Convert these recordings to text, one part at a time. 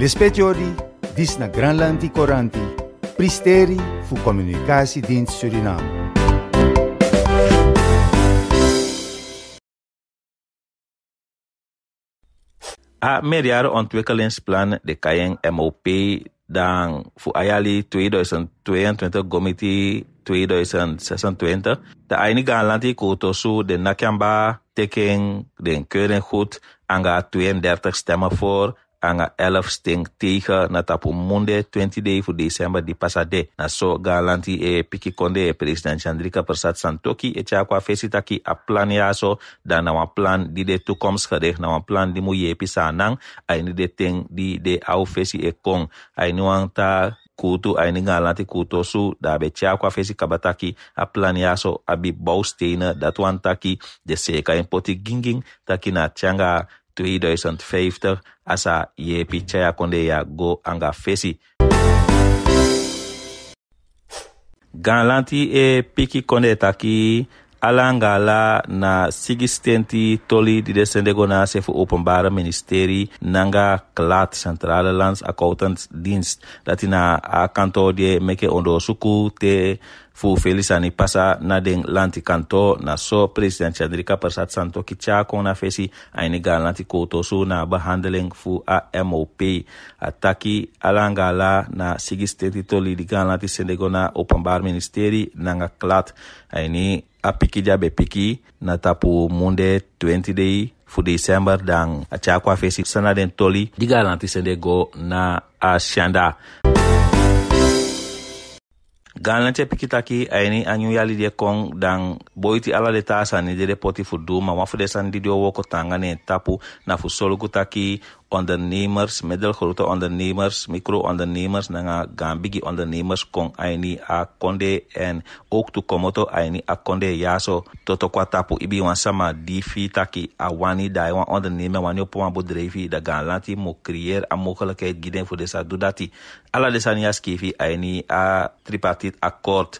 Lespetiori, dis na lanti Coranti, Pristeri fu Communicatiedienst Suriname. A meerjaren ontwikkelingsplan de Kayen MOP dan fu Ayali 2022 committee 2026. De eindige land kotosu de Nakamba teken de keuring goed anga 32 stemmen voor anga 11 steng tegen na tapu munde 20 day fu december di pasade na so ga lanti e piki konde e president chandrika persat santoki e cha a fesi taki a plan yaso da na wan plan di de toekomstgericht na wan plan di mu yepi san nang aini de teng di de au fesi e kon aini wang ta kutu aini galanti kuto su be cha a fesi kabataki a ya so abi baustena dat wan taki de seka en poti ginging taki na changa 2050 asa ye picca yakonde ya go anga fesi gan lanti e piki konde taki ala anga la na sigistenti toli di de sendego na sefu openbare ministeri nanga klat centrale lands accountant dienst dati na a die meke meke suku te fu felisa ni pasa na den lanti kanto na so president chandrika persat santo ki kon na fesi aini ga lanti koto so na behandling fu a mop a taki ala anga la na sigi steti toli di ga lanti sendego na openbar ministeri nanga klat aini a piki a be piki na tapu munde 20 dei fu december dan a kon a fesi sana den toli di ga lanti sendego na a syanda Ganlan te pikitaki aini anyuyali de kong dan boyti ala de ta sanide de poti fu duma wan fu de sandidio woko tangani en tapu na fu solugu taki ondernemers middelgrote ondernemers micro-ondernemers nanga gambigi ondernemers kon aini a konde en ook tu komoto aini a konde yaso toto kwa tapu ibi wan sama difi taki a wani dai wan ondernemer wani opo wan bodrevi da gan lanti mo creëer a mogelijkheid giden fu desa dudati ala desa ni a skifi aini a tripartit akkoord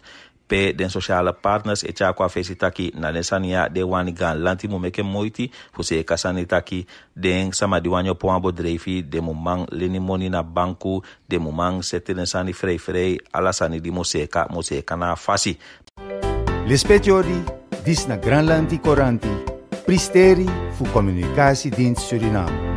pe den sociale partners e tyakua fesi taki na den ya de wani gan lanti mu meke moiti fu si e ka sani taki den di wani opu wan bo dreifi den mu man leni moni na banku den mu man sete den sani freifrei ala sani di mu si e ka mu si e ka na a fasi lespetiori dis na lanti koranti pristeri fu communicatiedienst suriname